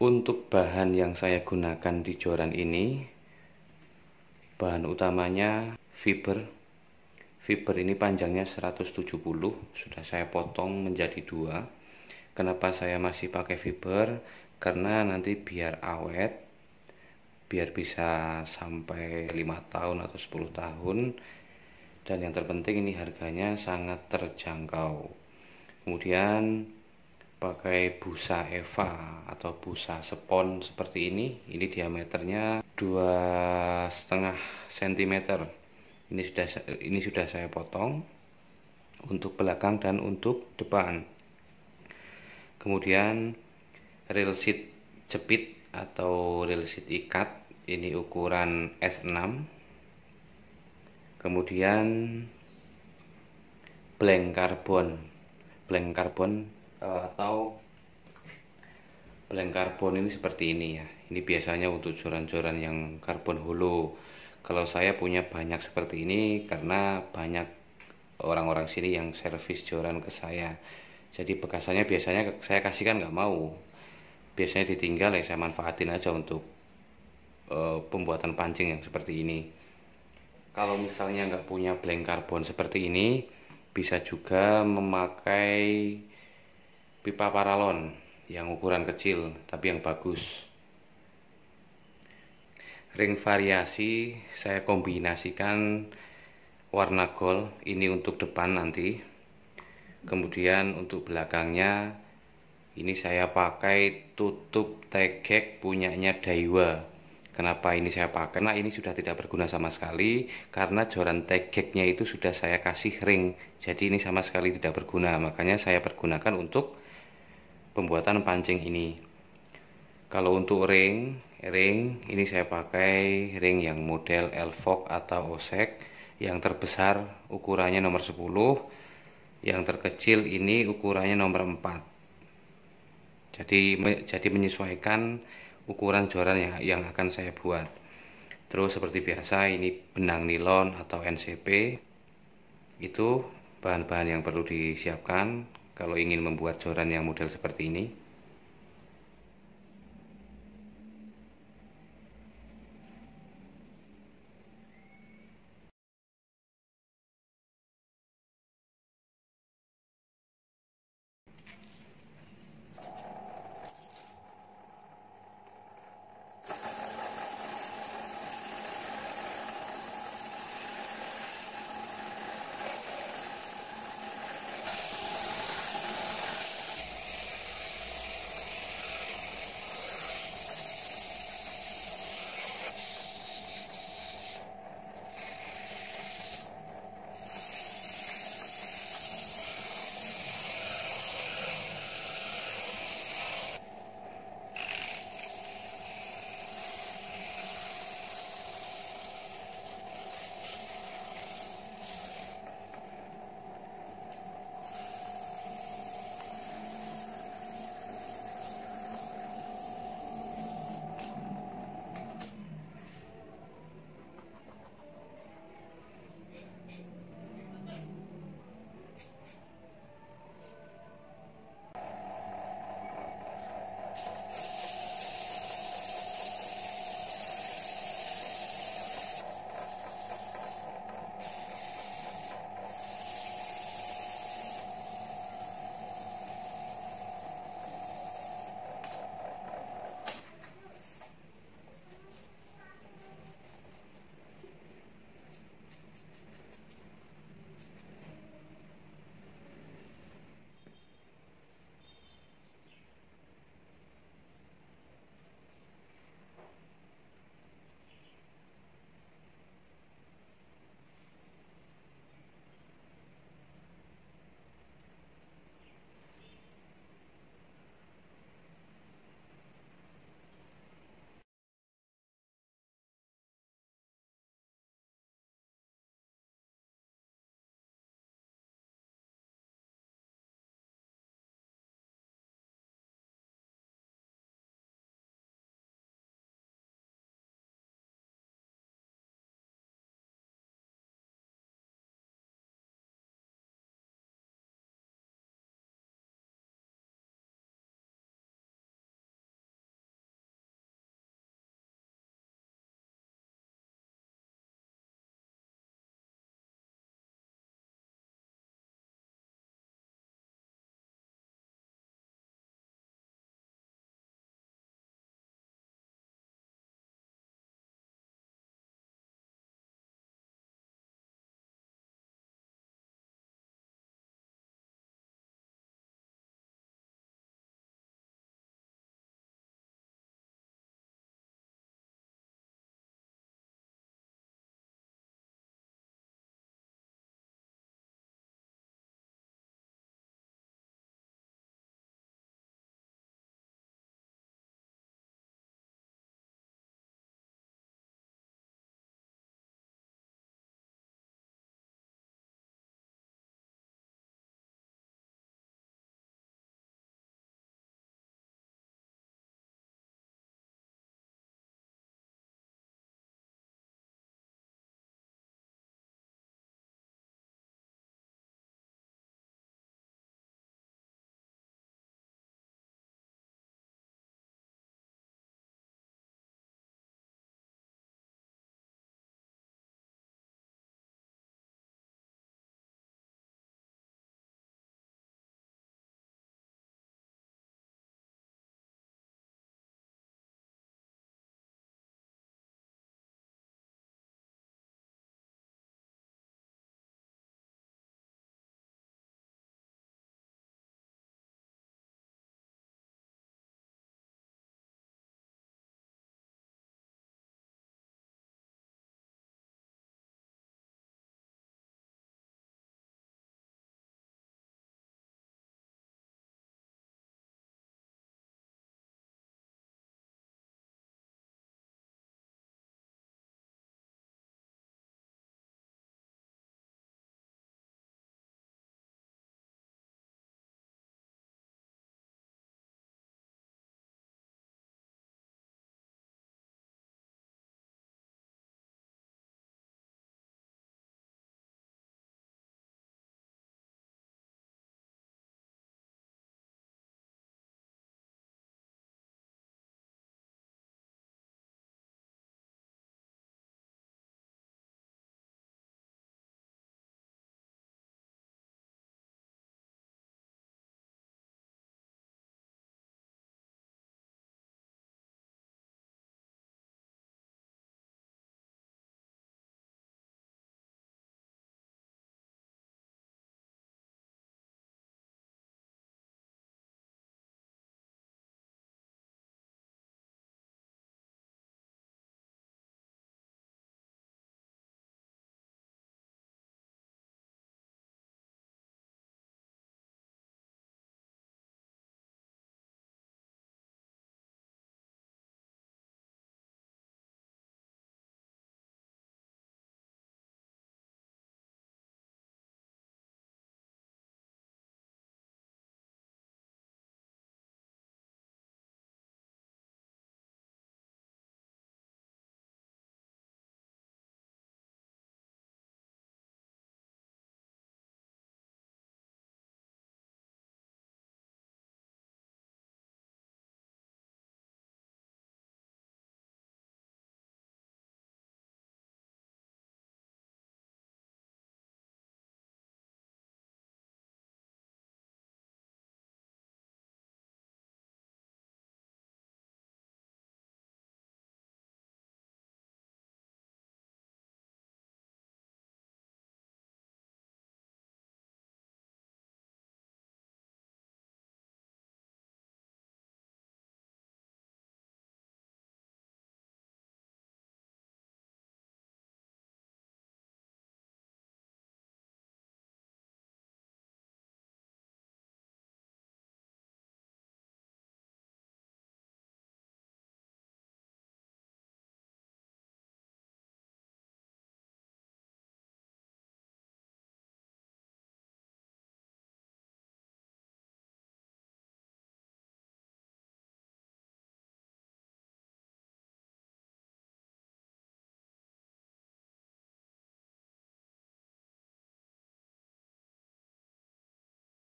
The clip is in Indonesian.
Untuk bahan yang saya gunakan di joran ini, bahan utamanya fiber. Fiber ini panjangnya 170, sudah saya potong menjadi dua. Kenapa saya masih pakai fiber? Karena nanti biar awet, biar bisa sampai 5 tahun atau 10 tahun. Dan yang terpenting ini harganya sangat terjangkau. Kemudian pakai busa Eva atau busa spon seperti ini ini diameternya dua setengah sentimeter ini sudah ini sudah saya potong untuk belakang dan untuk depan kemudian real seat jepit atau real seat ikat ini ukuran S6 kemudian blank karbon blank karbon Eh, atau blank karbon ini seperti ini ya ini biasanya untuk joran-joran yang karbon hulu kalau saya punya banyak seperti ini karena banyak orang-orang sini yang servis joran ke saya jadi bekasannya biasanya saya kasihkan nggak mau biasanya ditinggal ya saya manfaatin aja untuk uh, pembuatan pancing yang seperti ini kalau misalnya nggak punya blank karbon seperti ini bisa juga memakai pipa paralon yang ukuran kecil tapi yang bagus. Ring variasi saya kombinasikan warna gold ini untuk depan nanti. Kemudian untuk belakangnya ini saya pakai tutup tegek punyanya Daiwa. Kenapa ini saya pakai? Karena ini sudah tidak berguna sama sekali karena joran tegeknya itu sudah saya kasih ring. Jadi ini sama sekali tidak berguna. Makanya saya pergunakan untuk pembuatan pancing ini kalau untuk ring ring ini saya pakai ring yang model elfok atau osek yang terbesar ukurannya nomor 10 yang terkecil ini ukurannya nomor 4 jadi jadi menyesuaikan ukuran joran yang, yang akan saya buat terus seperti biasa ini benang nilon atau NCP itu bahan-bahan yang perlu disiapkan kalau ingin membuat joran yang model seperti ini